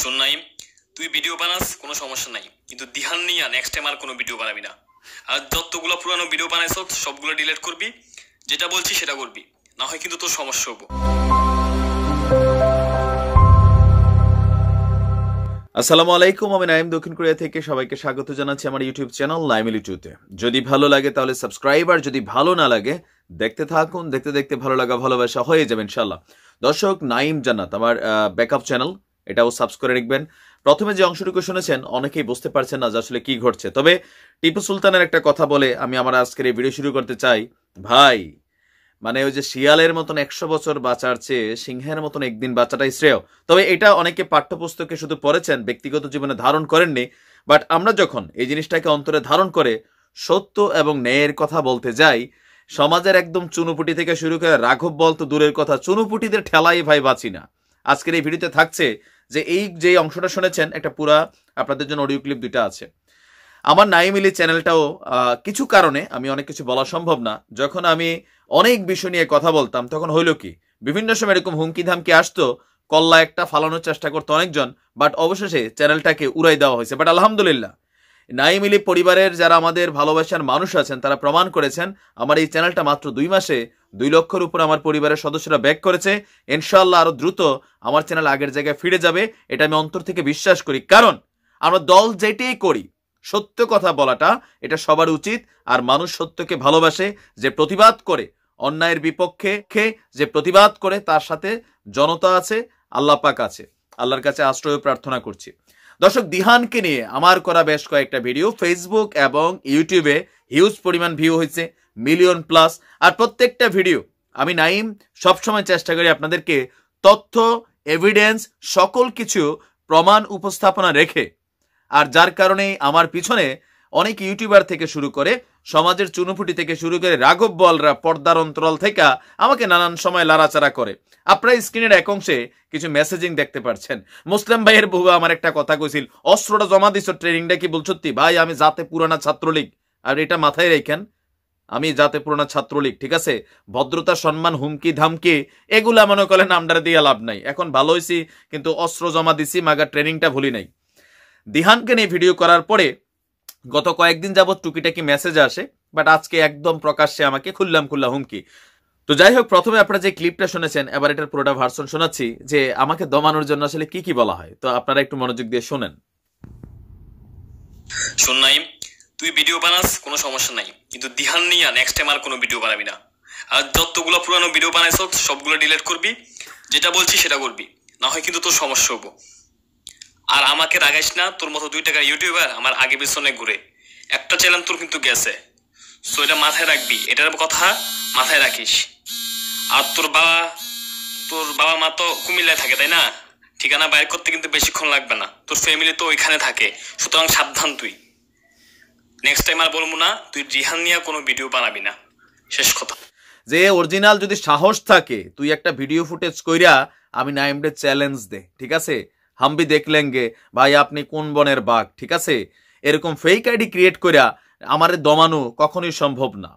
শোন নাই তুই ভিডিও বানাস কোনো সমস্যা নাই কিন্তু দিহান নিয়া নেক্সট টাইম আর কোনো ভিডিও বানাবি না আর যতগুলো পুরানো ভিডিও বানাইছ সবগুলো ডিলিট করবি যেটা বলছি সেটা করবি না হয় কিন্তু তোর সমস্যা হবো আসসালামু আলাইকুম আমি নাইম দক্ষিণ কোরিয়া থেকে সবাইকে স্বাগত জানাচ্ছি আমার ইউটিউব চ্যানেল নাইমিলি ইউটিউবে যদি ভালো লাগে তাহলে সাবস্ক্রাইব আর যদি ভালো না লাগে দেখতে থাকুন দেখতে দেখতে ভালো লাগা ভালোবাসা হয়ে যাবে ইনশাল্লাহ দর্শক নাইম জান্নাত আমার ব্যাকআপ চ্যানেল এটাও সাবস করে রাখবেন প্রথমে যে অংশটুকু শুনেছেন অনেকেই বুঝতে পারছেন না যে আসলে কি ঘটছে তবে টিপু সুলতানের একটা কথা বলে আমি আমার আজকের এই ভিডিও শুরু করতে চাই ভাই মানে ওই যে শিয়ালের মতন একশো বছর বাঁচার চেয়ে সিংহের মতন একদিন বাঁচাটাই শ্রেয় তবে এটা অনেকে পাঠ্যপুস্তকে শুধু পড়েছেন ব্যক্তিগত জীবনে ধারণ করেননি বাট আমরা যখন এই জিনিসটাকে অন্তরে ধারণ করে সত্য এবং ন্যায়ের কথা বলতে যাই সমাজের একদম চুনুপুটি থেকে শুরু করে রাঘব বল তো দূরের কথা চুনুপুটিদের ঠেলাই ভাই বাঁচি না আজকের এই ভিডিওতে থাকছে যে এই যে অংশটা শুনেছেন একটা পুরা আপনাদের জন্য অডিও ক্লিপ দুইটা আছে আমার মিলি চ্যানেলটাও কিছু কারণে আমি অনেক কিছু বলা সম্ভব না যখন আমি অনেক বিষয় নিয়ে কথা বলতাম তখন হইল কি বিভিন্ন সময় এরকম হুমকি ধামকি আসতো কল্লা একটা ফালানোর চেষ্টা করতো অনেকজন বাট অবশেষে চ্যানেলটাকে উড়াই দেওয়া হয়েছে বাট আলহামদুলিল্লাহ নাইমিলি পরিবারের যারা আমাদের ভালোবাসার মানুষ আছেন তারা প্রমাণ করেছেন আমার এই চ্যানেলটা মাত্র দুই মাসে দুই লক্ষর উপর আমার পরিবারের সদস্যরা ব্যাক করেছে ইনশাল্লাহ আরো দ্রুত আমার চ্যানেল আগের জায়গায় ফিরে যাবে এটা আমি অন্তর থেকে বিশ্বাস করি কারণ আমরা দল যেটাই করি সত্য কথা বলাটা এটা সবার উচিত আর মানুষ সত্যকে ভালোবাসে যে প্রতিবাদ করে অন্যায়ের বিপক্ষে খে যে প্রতিবাদ করে তার সাথে জনতা আছে আল্লাহ পাক আছে আল্লাহর কাছে আশ্রয় প্রার্থনা করছি দর্শক দিহানকে নিয়ে আমার করা বেশ কয়েকটা ভিডিও ফেসবুক এবং ইউটিউবে হিউজ পরিমাণ ভিউ হয়েছে মিলিয়ন প্লাস আর প্রত্যেকটা ভিডিও আমি নাইম সবসময় চেষ্টা করি আপনাদেরকে তথ্য এভিডেন্স সকল কিছু প্রমাণ উপস্থাপনা রেখে আর যার কারণে আমার পিছনে অনেক ইউটিউবার থেকে শুরু করে সমাজের চুনুফুটি থেকে শুরু করে রাঘব বলরা পর্দার অন্তরাল থেকে আমাকে নানান সময় লাড়াচাড়া করে আপনারা স্ক্রিনের এক অংশে কিছু মেসেজিং দেখতে পারছেন মুসলিম ভাইয়ের বহু আমার একটা কথা কইছিল অস্ত্রটা জমা দিছ ট্রেনিংটা কি বলছত্যি ভাই আমি যাতে পুরানা ছাত্রলীগ আর এটা মাথায় রেখেন আমি যাতে পুরোনো ছাত্রলীগ ঠিক আছে ভদ্রতা সম্মান হুমকি ধামকি এগুলা মনে করেন আমরা দিয়ে লাভ নাই এখন ভালো হয়েছি কিন্তু অস্ত্র জমা দিছি মাগার ট্রেনিংটা ভুলি নাই দিহানকে নিয়ে ভিডিও করার পরে গত কয়েকদিন যাবৎ টুকিটাকি মেসেজ আসে বাট আজকে একদম প্রকাশ্যে আমাকে খুললাম খুললাম হুমকি তো যাই হোক প্রথমে আপনারা যে ক্লিপটা শুনেছেন এবার এটার পুরোটা ভার্সন শোনাচ্ছি যে আমাকে দমানোর জন্য আসলে কি কি বলা হয় তো আপনারা একটু মনোযোগ দিয়ে শোনেন শোন নাই তুই ভিডিও বানাস কোনো সমস্যা নাই কিন্তু দিহান নিয়া নেক্সট টাইম আর কোনো ভিডিও বানাবি না আর যতগুলো পুরানো ভিডিও বানাইছ সবগুলো ডিলিট করবি যেটা বলছি সেটা করবি না হয় কিন্তু তোর সমস্যা হবো আর আমাকে রাগাইস না তোর মতো দুই টাকার ইউটিউবার আমার আগে পিছনে ঘুরে একটা চ্যানেল তোর কিন্তু গেছে সো এটা মাথায় রাখবি এটার কথা মাথায় রাখিস আর তোর বাবা তোর বাবা মা তো কুমিল্লায় থাকে তাই না ঠিকানা বাইর করতে কিন্তু বেশিক্ষণ লাগবে না তোর ফ্যামিলি তো ওইখানে থাকে সুতরাং সাবধান তুই নেক্সট টাইম আর বলবো না তুই জিহান নিয়ে কোনো ভিডিও বানাবি না শেষ কথা যে অরিজিনাল যদি সাহস থাকে তুই একটা ভিডিও ফুটেজ কইরা আমি নাইমডে চ্যালেঞ্জ দে ঠিক আছে হাম্বি দেখলেনগে ভাই আপনি কোন বনের বাঘ ঠিক আছে এরকম ফেক আইডি ক্রিয়েট কইরা আমারে দমানো কখনোই সম্ভব না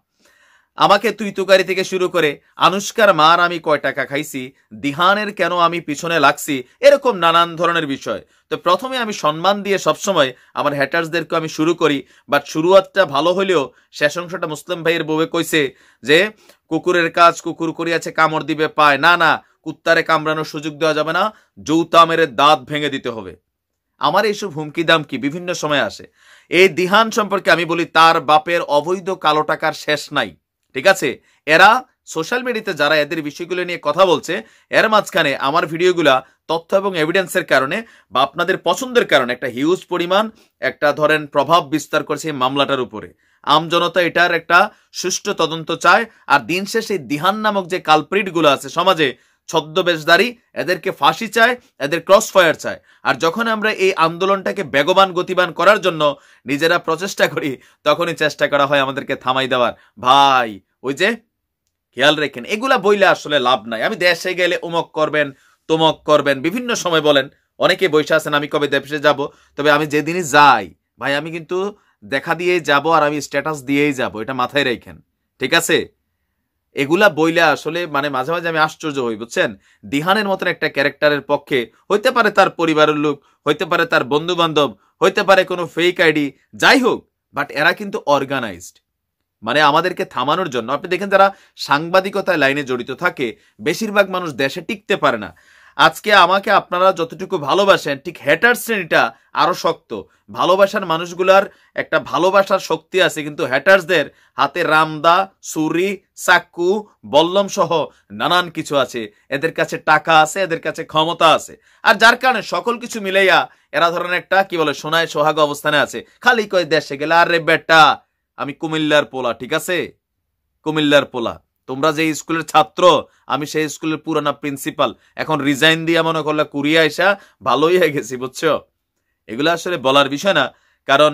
আমাকে তুই তুকারি থেকে শুরু করে আনুষ্কার মার আমি কয় টাকা খাইছি দিহানের কেন আমি পিছনে লাগছি এরকম নানান ধরনের বিষয় তো প্রথমে আমি সম্মান দিয়ে সবসময় আমার হ্যাটার্সদেরকে আমি শুরু করি বাট শুরুয়াতটা ভালো হলেও শেষ অংশটা মুসলিম ভাইয়ের বউয়ে কইছে যে কুকুরের কাজ কুকুর করিয়াছে কামড় দিবে পায় না না কুত্তারে কামড়ানোর সুযোগ দেওয়া যাবে না জৌতা মেরে দাঁত ভেঙে দিতে হবে আমার এইসব হুমকি দাম কি বিভিন্ন সময় আসে এই দিহান সম্পর্কে আমি বলি তার বাপের অবৈধ কালো টাকার শেষ নাই ঠিক আছে এরা সোশ্যাল মিডিয়াতে যারা এদের বিষয়গুলো নিয়ে কথা বলছে এর মাঝখানে আমার ভিডিওগুলা তথ্য এবং এভিডেন্সের কারণে বা আপনাদের পছন্দের কারণে একটা হিউজ পরিমাণ একটা ধরেন প্রভাব বিস্তার করছে এই মামলাটার উপরে আমজনতা এটার একটা সুষ্ঠু তদন্ত চায় আর দিন শেষে দিহান নামক যে কালপ্রিটগুলো আছে সমাজে ছদ্মবেশদারি এদেরকে ফাঁসি চায় এদের ক্রস ফায়ার চায় আর যখন আমরা এই আন্দোলনটাকে বেগবান গতিবান করার জন্য নিজেরা প্রচেষ্টা করি তখনই চেষ্টা করা হয় আমাদেরকে থামাই দেওয়ার ভাই ওই যে খেয়াল রেখেন এগুলা বইলে আসলে লাভ নাই আমি দেশে গেলে উমক করবেন তোমক করবেন বিভিন্ন সময় বলেন অনেকে বৈশা আছেন আমি কবে দেশে যাব তবে আমি যেদিনই যাই ভাই আমি কিন্তু দেখা দিয়েই যাব আর আমি স্ট্যাটাস দিয়েই যাব এটা মাথায় রেখেন ঠিক আছে এগুলা বইলা আসলে মানে মাঝে মাঝে আমি আশ্চর্য হই বুঝছেন দিহানের মতন একটা ক্যারেক্টারের পক্ষে হইতে পারে তার পরিবারের লোক হইতে পারে তার বন্ধু বান্ধব হইতে পারে কোনো ফেক আইডি যাই হোক বাট এরা কিন্তু অর্গানাইজড মানে আমাদেরকে থামানোর জন্য আপনি দেখেন যারা সাংবাদিকতায় লাইনে জড়িত থাকে বেশিরভাগ মানুষ দেশে টিকতে পারে না আজকে আমাকে আপনারা যতটুকু ভালোবাসেন ঠিক হ্যাটার শ্রেণীটা আরও শক্ত ভালোবাসার মানুষগুলার একটা ভালোবাসার শক্তি আছে কিন্তু হ্যাটার্সদের হাতে রামদা সুরি চাক্কু বল্লম সহ নানান কিছু আছে এদের কাছে টাকা আছে এদের কাছে ক্ষমতা আছে আর যার কারণে সকল কিছু মিলাইয়া এরা ধরনের একটা কি বলে সোনায় সোহাগ অবস্থানে আছে খালি কয় দেশে গেলে আর রে বেটা আমি কুমিল্লার পোলা ঠিক আছে কুমিল্লার পোলা তোমরা যে স্কুলের ছাত্র আমি সেই স্কুলের পুরানা প্রিন্সিপাল এখন রিজাইন দিয়ে মনে করলে কুরিয়া এসা ভালোই হয়ে গেছি বুঝছো এগুলো আসলে বলার বিষয় না কারণ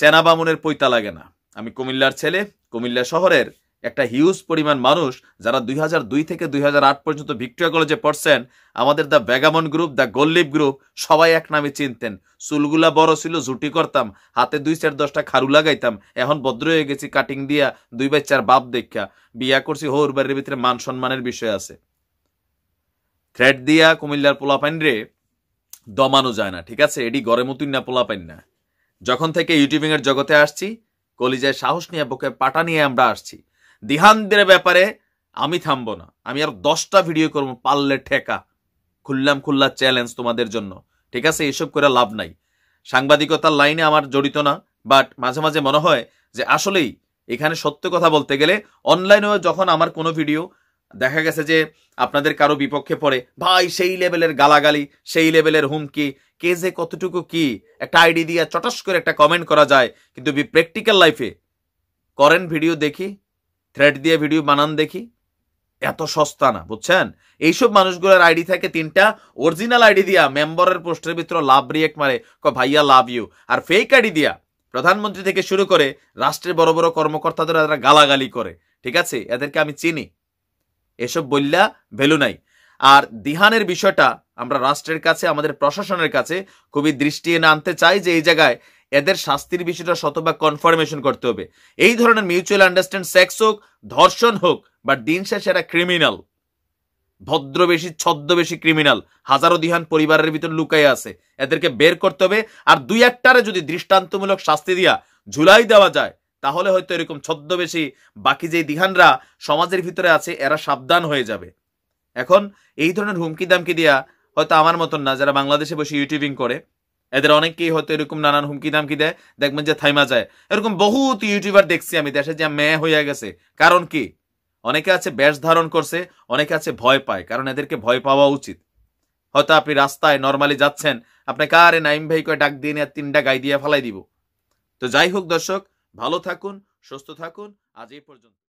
চেনা বামুনের পৈতা লাগে না আমি কুমিল্লার ছেলে কুমিল্লা শহরের একটা হিউজ পরিমাণ মানুষ যারা দুই থেকে দুই পর্যন্ত ভিক্টোরিয়া কলেজে পড়ছেন আমাদের দ্য ব্যাগামন গ্রুপ দ্য গল্লিপ গ্রুপ সবাই এক নামে চিনতেন চুলগুলা বড় ছিল জুটি করতাম হাতে দুই চার দশটা খারু লাগাইতাম এখন ভদ্র হয়ে গেছি কাটিং দিয়া দুই বাই চার বাপ দেখা বিয়া করছি হৌর বাড়ির ভিতরে মান সম্মানের বিষয় আছে থ্রেড দিয়া কুমিল্লার পোলাপাইন রে দমানো যায় না ঠিক আছে এটি গরে মতুন না পোলাপাইন না যখন থেকে এর জগতে আসছি কলিজায় সাহস নিয়ে বুকে পাটা নিয়ে আমরা আসছি দিহানদের ব্যাপারে আমি থামব না আমি আর দশটা ভিডিও করবো পাললে ঠেকা খুললাম খুল্লা চ্যালেঞ্জ তোমাদের জন্য ঠিক আছে এসব করে লাভ নাই সাংবাদিকতার লাইনে আমার জড়িত না বাট মাঝে মাঝে মনে হয় যে আসলেই এখানে সত্য কথা বলতে গেলে অনলাইনেও যখন আমার কোনো ভিডিও দেখা গেছে যে আপনাদের কারো বিপক্ষে পড়ে ভাই সেই লেভেলের গালাগালি সেই লেভেলের হুমকি কে যে কতটুকু কি একটা আইডি দিয়ে চটাস করে একটা কমেন্ট করা যায় কিন্তু প্র্যাকটিক্যাল লাইফে করেন ভিডিও দেখি থ্রেড দিয়ে ভিডিও বানান দেখি এত সস্তা না বুঝছেন এইসব মানুষগুলোর আইডি থাকে তিনটা অরিজিনাল আইডি দিয়া মেম্বারের পোস্টের ভিতরে লাভ রিয়েক্ট মারে ক ভাইয়া লাভ ইউ আর ফেক আইডি দিয়া প্রধানমন্ত্রী থেকে শুরু করে রাষ্ট্রের বড় বড় কর্মকর্তাদের এরা গালাগালি করে ঠিক আছে এদেরকে আমি চিনি এসব বললা ভ্যালু নাই আর দিহানের বিষয়টা আমরা রাষ্ট্রের কাছে আমাদের প্রশাসনের কাছে খুবই দৃষ্টি এনে আনতে চাই যে এই জায়গায় এদের শাস্তির বিষয়টা শতভাগ কনফার্মেশন করতে হবে এই ধরনের মিউচুয়াল আন্ডারস্ট্যান্ড সেক্স হোক ধর্ষণ হোক বা দিন শেষে এরা ক্রিমিনাল ভদ্রবেশী ছদ্মবেশী ক্রিমিনাল হাজারো দিহান পরিবারের ভিতর লুকাই আছে এদেরকে বের করতে হবে আর দুই একটারে যদি দৃষ্টান্তমূলক শাস্তি দিয়া ঝুলাই দেওয়া যায় তাহলে হয়তো এরকম ছদ্মবেশী বাকি যে দিহানরা সমাজের ভিতরে আছে এরা সাবধান হয়ে যাবে এখন এই ধরনের হুমকি দামকি দিয়া হয়তো আমার মতন না যারা বাংলাদেশে বসে ইউটিউবিং করে এদের অনেকেই হয়তো এরকম নানান হুমকি দামকি দেয় দেখবেন যে থাইমা যায় এরকম বহুত ইউটিউবার দেখছি আমি দেশে যে মেয়ে হয়ে গেছে কারণ কি অনেকে আছে ব্যাস ধারণ করছে অনেকে আছে ভয় পায় কারণ এদেরকে ভয় পাওয়া উচিত হয়তো আপনি রাস্তায় নর্মালি যাচ্ছেন আপনি কারে নাইম ভাই করে ডাক দিয়ে নিয়ে তিনটা গাই দিয়ে ফেলাই দিব তো যাই হোক দর্শক ভালো থাকুন সুস্থ থাকুন আজ এই পর্যন্ত